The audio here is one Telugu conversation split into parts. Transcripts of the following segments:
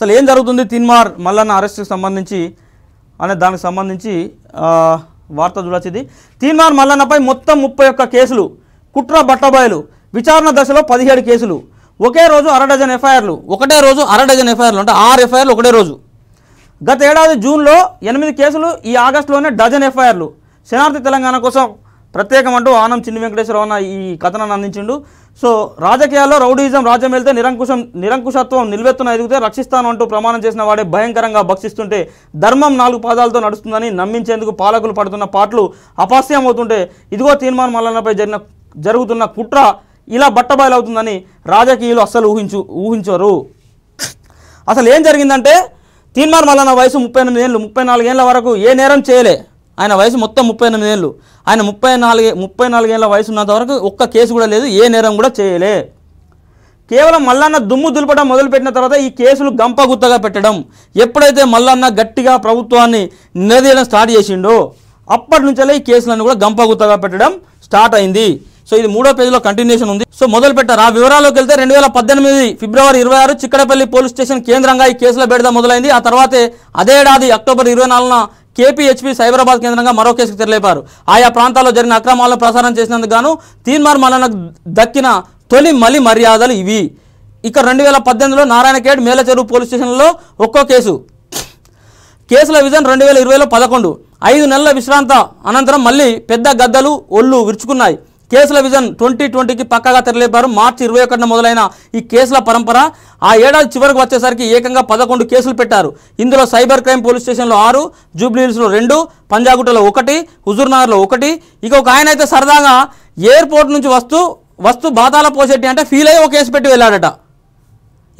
అసలు ఏం జరుగుతుంది తిన్మార్ మల్లన్న అరెస్ట్కి సంబంధించి అనే దానికి సంబంధించి వార్త చూడొచ్చింది తిన్మార్ మల్లన్నపై మొత్తం ముప్పై ఒక్క కేసులు కుట్ర బట్టబాయిలు విచారణ దశలో పదిహేడు కేసులు ఒకే రోజు అర డజన్ ఎఫ్ఐఆర్లు ఒకటే రోజు అర డజన్ ఎఫ్ఐఆర్లు అంటే ఆరు ఎఫ్ఐఆర్లు ఒకటే రోజు గత ఏడాది జూన్లో ఎనిమిది కేసులు ఈ ఆగస్టులోనే డజన్ ఎఫ్ఐఆర్లు శనార్థి తెలంగాణ కోసం ప్రత్యేకం అంటూ ఆనం చిన్ని వెంకటేశ్వరరావు ఈ కథనాన్ని అందించిండు సో రాజకీయాల్లో రౌడీజం రాజ్యం వెళ్తే నిరంకుశం నిరంకుశత్వం నిల్వెత్తున ఎదిగితే రక్షిస్తాను అంటూ ప్రమాణం చేసిన వాడే భయంకరంగా భక్షిస్తుంటే ధర్మం నాలుగు పాదాలతో నడుస్తుందని నమ్మించేందుకు పాలకులు పడుతున్న పాటలు అపాస్యం అవుతుంటే ఇదిగో తీర్మాన మల్లన్నపై జరిగిన జరుగుతున్న కుట్ర ఇలా బట్టబయలవుతుందని రాజకీయులు అస్సలు ఊహించు ఊహించరు అసలు ఏం జరిగిందంటే తీన్మార్ మల్లన్న వయసు ముప్పై ఎనిమిది ఏళ్ళు ముప్పై నాలుగేళ్ల వరకు ఏ నేరం చేయలే ఆయన వయసు మొత్తం ముప్పై ఎనిమిది ఏళ్ళు ఆయన ముప్పై నాలుగే ముప్పై నాలుగేళ్ల వయసు ఉన్నంత వరకు ఒక్క కేసు కూడా లేదు ఏ నేరం కూడా చేయలే కేవలం మల్లన్న దుమ్ము దులపడం మొదలుపెట్టిన తర్వాత ఈ కేసులు గంపగుత్తగా పెట్టడం ఎప్పుడైతే మల్లన్న గట్టిగా ప్రభుత్వాన్ని నిలదీయడం స్టార్ట్ చేసిండో అప్పటి నుంచే ఈ కేసులను కూడా గంపగుత్తగా పెట్టడం స్టార్ట్ అయింది సో ఇది మూడో పేజీలో కంటిన్యూషన్ ఉంది సో మొదలు పెట్టారు ఆ వివరాల్లోకి వెళ్తే రెండు వేల పద్దెనిమిది ఫిబ్రవరి ఇరవై ఆరు చిక్కడపల్లి పోలీస్ స్టేషన్ కేంద్రంగా ఈ కేసులో బెడద మొదలైంది ఆ తర్వాతే అదేడాది అక్టోబర్ ఇరవై నాలుగున కేపీహెచ్పీ సైబరాబాద్ కేంద్రంగా మరో కేసుకు తెరలేపారు ఆయా ప్రాంతాల్లో జరిగిన అక్రమాలను ప్రసారం చేసినందుకు గాను తీన్మార్ మలన దక్కిన తొలి మలి మర్యాదలు ఇవి ఇక రెండు వేల పద్దెనిమిదిలో నారాయణఖేడ్ మేలచెరువు పోలీస్ స్టేషన్లో ఒక్కో కేసు కేసుల విజన్ రెండు వేల ఇరవైలో పదకొండు ఐదు నెలల విశ్రాంత అనంతరం మళ్ళీ పెద్ద గద్దలు ఒళ్ళు విరుచుకున్నాయి కేసుల విజన్ ట్వంటీ ట్వంటీకి పక్కగా తెరలేపారు మార్చి ఇరవై ఒకటిన మొదలైన ఈ కేసుల పరంపర ఆ ఏడాది చివరకు వచ్చేసరికి ఏకంగా పదకొండు కేసులు పెట్టారు ఇందులో సైబర్ క్రైమ్ పోలీస్ స్టేషన్లో ఆరు జూబ్లీహిల్స్లో రెండు పంజాగుట్టలో ఒకటి హుజూర్నగర్లో ఒకటి ఇక ఒక ఆయన అయితే సరదాగా ఎయిర్పోర్ట్ నుంచి వస్తూ వస్తూ బాతాల పోసేటి అంటే ఫీల్ అయ్యి ఒక కేసు పెట్టి వెళ్ళాడట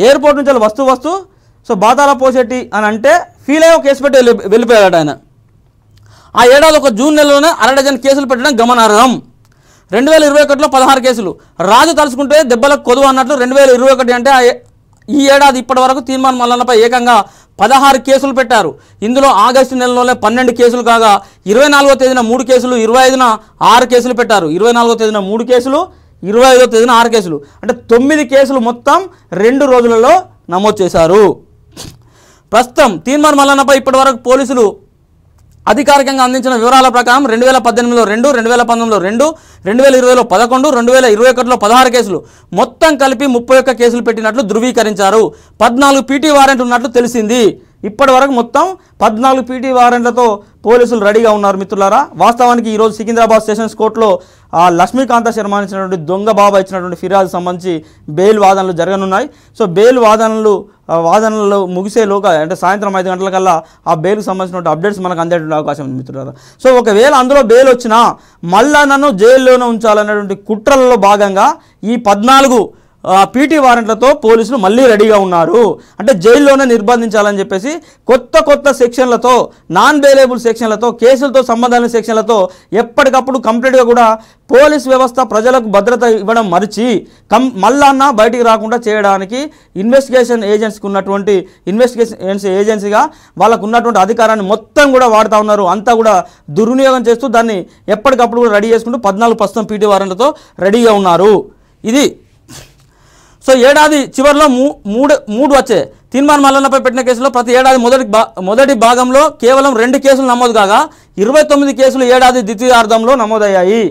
ఎయిర్పోర్ట్ నుంచి వస్తు వస్తూ వస్తూ సో బాతాల పోసేటి అని అంటే ఫీల్ అయ్యి ఒక కేసు పెట్టి వెళ్ళి వెళ్ళిపోయాడట ఆయన ఆ ఏడాది ఒక జూన్ నెలలోనే అర డజన్ కేసులు పెట్టడం గమనార్హం రెండు వేల ఇరవై ఒకటిలో పదహారు కేసులు రాజు తలుచుకుంటే దెబ్బలకు కొదువు అన్నట్లు రెండు వేల ఇరవై ఒకటి అంటే ఈ ఏడాది ఇప్పటి వరకు తీర్మాన్ మల్లన్నపై ఏకంగా పదహారు కేసులు పెట్టారు ఇందులో ఆగస్టు నెలలోనే పన్నెండు కేసులు కాగా ఇరవై నాలుగో తేదీన మూడు కేసులు ఇరవై ఐదున ఆరు కేసులు పెట్టారు ఇరవై నాలుగో తేదీన మూడు కేసులు ఇరవై ఐదో తేదీన ఆరు కేసులు అంటే తొమ్మిది కేసులు మొత్తం రెండు రోజులలో నమోదు చేశారు ప్రస్తుతం తీర్మాన్ మల్లన్నపై వరకు పోలీసులు అధికారికంగా అందించిన వివరాల ప్రకారం రెండు వేల పద్దెనిమిదిలో రెండు రెండు వేల పంతొమ్మిదిలో రెండు రెండు వేల ఇరవైలో పదకొండు రెండు వేల ఇరవై ఒకటిలో పదహారు కేసులు మొత్తం కలిపి ముప్పై ఒక్క కేసులు పెట్టినట్లు ధృవీకరించారు పద్నాలుగు పీటీ వారెంట్ ఉన్నట్లు తెలిసింది ఇప్పటి వరకు మొత్తం పద్నాలుగు పీటీ వారెంట్లతో పోలీసులు రెడీగా ఉన్నారు మిత్రులారా వాస్తవానికి ఈరోజు సికింద్రాబాద్ సెషన్స్ కోర్టులో ఆ లక్ష్మీకాంత శర్మ ఇచ్చినటువంటి దొంగ బాబా ఇచ్చినటువంటి ఫిర్యాదు సంబంధించి బెయిల్ వాదనలు జరగనున్నాయి సో బెయిల్ వాదనలు వాదనలు లోక అంటే సాయంత్రం ఐదు గంటలకల్లా ఆ బెయిల్కి సంబంధించిన అప్డేట్స్ మనకు అందే అవకాశం ఉంది మిత్రులారా సో ఒకవేళ అందులో బెయిల్ వచ్చినా మళ్ళా నన్ను జైల్లోనే ఉంచాలనేటువంటి కుట్రలలో భాగంగా ఈ పద్నాలుగు పీటీ వారెంట్లతో పోలీసులు మళ్ళీ రెడీగా ఉన్నారు అంటే జైల్లోనే నిర్బంధించాలని చెప్పేసి కొత్త కొత్త సెక్షన్లతో నాన్ వేలేబుల్ సెక్షన్లతో కేసులతో సంబంధాల సెక్షన్లతో ఎప్పటికప్పుడు కంప్లీట్గా కూడా పోలీస్ వ్యవస్థ ప్రజలకు భద్రత ఇవ్వడం మరిచి కం మళ్ళన్నా బయటికి రాకుండా చేయడానికి ఇన్వెస్టిగేషన్ ఏజెన్సీకి ఉన్నటువంటి ఇన్వెస్టిగేషన్ ఏజెన్సీగా వాళ్ళకు ఉన్నటువంటి అధికారాన్ని మొత్తం కూడా వాడుతూ ఉన్నారు అంతా కూడా దుర్వినియోగం చేస్తూ దాన్ని ఎప్పటికప్పుడు కూడా రెడీ చేసుకుంటూ పద్నాలుగు ప్రస్తుతం పీటీ వారెంట్లతో రెడీగా ఉన్నారు ఇది సో ఏడాది చివరిలో మూడు మూడు వచ్చాయి తీర్మాన్ మల్లన్నపై పెట్టిన కేసులో ప్రతి ఏడాది మొదటి మొదటి భాగంలో కేవలం రెండు కేసులు నమోదు కాగా ఇరవై తొమ్మిది కేసులు ఏడాది ద్వితీయార్థంలో నమోదయ్యాయి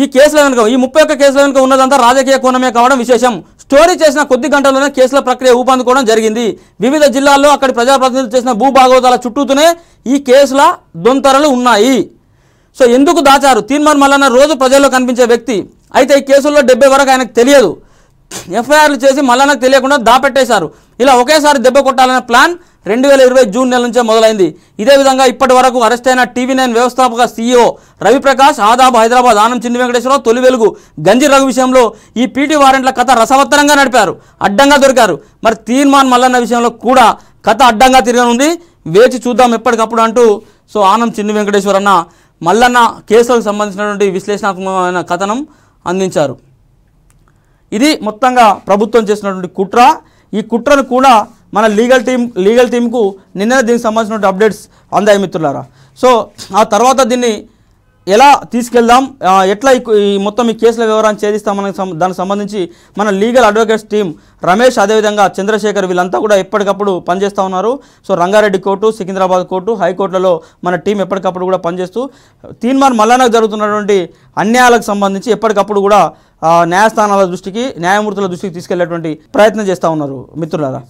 ఈ కేసుల వెనుక ఈ ముప్పై ఒక్క కేసుల వెనుక ఉన్నదంతా రాజకీయ కోణమే కావడం విశేషం స్టోరీ చేసిన కొద్ది గంటల్లోనే కేసుల ప్రక్రియ ఊపందుకోవడం జరిగింది వివిధ జిల్లాల్లో అక్కడి ప్రజాప్రతినిధులు చేసిన భూభాగవతాల చుట్టూతోనే ఈ కేసుల దొంతరలు ఉన్నాయి సో ఎందుకు దాచారు తీర్మాన్ మల్లన్న రోజు ప్రజల్లో కనిపించే వ్యక్తి అయితే ఈ కేసుల్లో డెబ్బై వరకు ఆయనకు తెలియదు ఎఫ్ఐఆర్లు చేసి మళ్ళా నాకు తెలియకుండా దాపెట్టేశారు ఇలా ఒకేసారి దెబ్బ కొట్టాలనే ప్లాన్ రెండు వేల ఇరవై జూన్ నెల నుంచే మొదలైంది ఇదే విధంగా ఇప్పటి వరకు అరెస్ట్ అయిన టీవీ నైన్ వ్యవస్థాపక సీఈఓ రవిప్రకాష్ ఆదాబ్ హైదరాబాద్ ఆనం చిన్ని వెంకటేశ్వరరావు తొలి వెలుగు గంజి రఘు విషయంలో ఈ పీటీ వారెంట్ల కథ రసవత్తరంగా నడిపారు అడ్డంగా దొరికారు మరి తీర్మాన్ మల్లన్న విషయంలో కూడా కథ అడ్డంగా తిరగనుంది వేచి చూద్దాం ఎప్పటికప్పుడు అంటూ సో ఆనం చిన్ని వెంకటేశ్వరన్న మల్లన్న కేసులకు సంబంధించినటువంటి విశ్లేషణాత్మకమైన కథనం అందించారు ఇది మొత్తంగా ప్రభుత్వం చేసినటువంటి కుట్ర ఈ కుట్రను కూడా మన లీగల్ టీం లీగల్ టీంకు నిన్న దీనికి సంబంధించినటువంటి అప్డేట్స్ అందాయి మిత్రులారా సో ఆ తర్వాత దీన్ని ఎలా తీసుకెళ్దాం ఎట్లా ఈ మొత్తం ఈ కేసుల వివరాన్ని ఛేదిస్తామని దానికి సంబంధించి మన లీగల్ అడ్వకేట్స్ టీం రమేష్ అదేవిధంగా చంద్రశేఖర్ వీళ్ళంతా కూడా ఎప్పటికప్పుడు పనిచేస్తూ ఉన్నారు so Rangareddy court Secunderabad court హైకోర్టులలో మన టీం ఎప్పటికప్పుడు కూడా పనిచేస్తూ తీన్మార్ మల్లానాకు జరుగుతున్నటువంటి అన్యాయాలకు సంబంధించి ఎప్పటికప్పుడు కూడా న్యాయస్థానాల దృష్టికి న్యాయమూర్తుల దృష్టికి తీసుకెళ్లేటువంటి ప్రయత్నం చేస్తూ ఉన్నారు మిత్రులారా